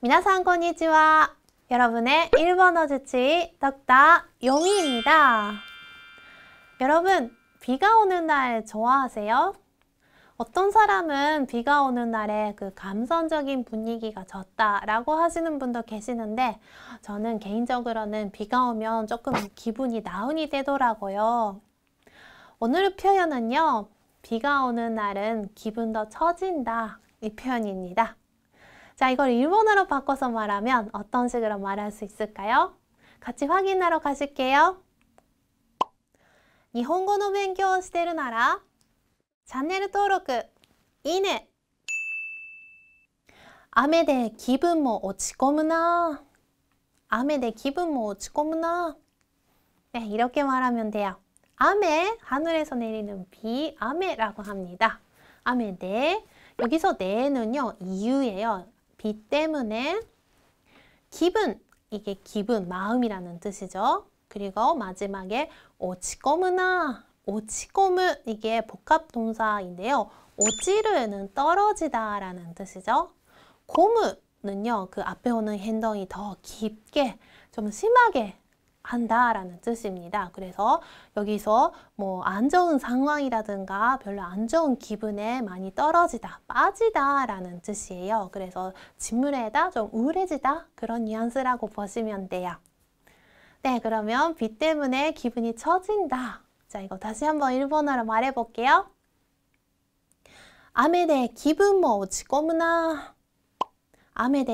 皆さんこんにちは. 여러분의 일본어 주치 덕다 용이입니다. 여러분, 비가 오는 날 좋아하세요? 어떤 사람은 비가 오는 날에 그 감성적인 분위기가 졌다라고 하시는 분도 계시는데 저는 개인적으로는 비가 오면 조금 기분이 다운이 되더라고요. 오늘 표현은요. 비가 오는 날은 기분 더 처진다 이 표현입니다. 자, 이걸 일본어로 바꿔서 말하면 어떤 식으로 말할 수 있을까요? 같이 확인하러 가실게요. 일본어의勉強を してるなら 채널 登録,いいね雨で気分落ち込むな雨で気分も落ち込むな 네, 이렇게 말하면 돼요. 아 하늘에서 내리는 비, 아라고 합니다. 아메 여기서 네는요, 이유예요. 비 때문에 기분 이게 기분 마음이라는 뜻이죠. 그리고 마지막에 오치꼬무나 오치꼬무 이게 복합 동사인데요. 오찌르는 떨어지다 라는 뜻이죠. 고무는요. 그 앞에 오는 행동이 더 깊게 좀 심하게 한다라는 뜻입니다. 그래서 여기서 뭐 안 좋은 상황이라든가 별로 안 좋은 기분에 많이 떨어지다, 빠지다라는 뜻이에요. 그래서 진물에다 좀 우울해지다 그런 뉘앙스라고 보시면 돼요. 네, 그러면 비 때문에 기분이 처진다. 자, 이거 다시 한번 일본어로 말해볼게요아메雨 기분 뭐も落ち무나아메で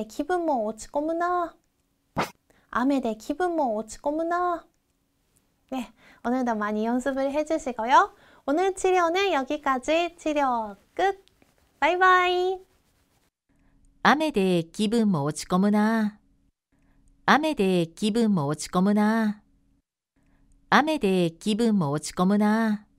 기분 뭐落ち込무나 雨で気分も落ち込むな네 뭐 오늘도 많이 연습을 해주시고요 오늘 치료는 여기까지 치료 끝 바이바이 雨で気分も落ち込むな雨で気分も落ち込むな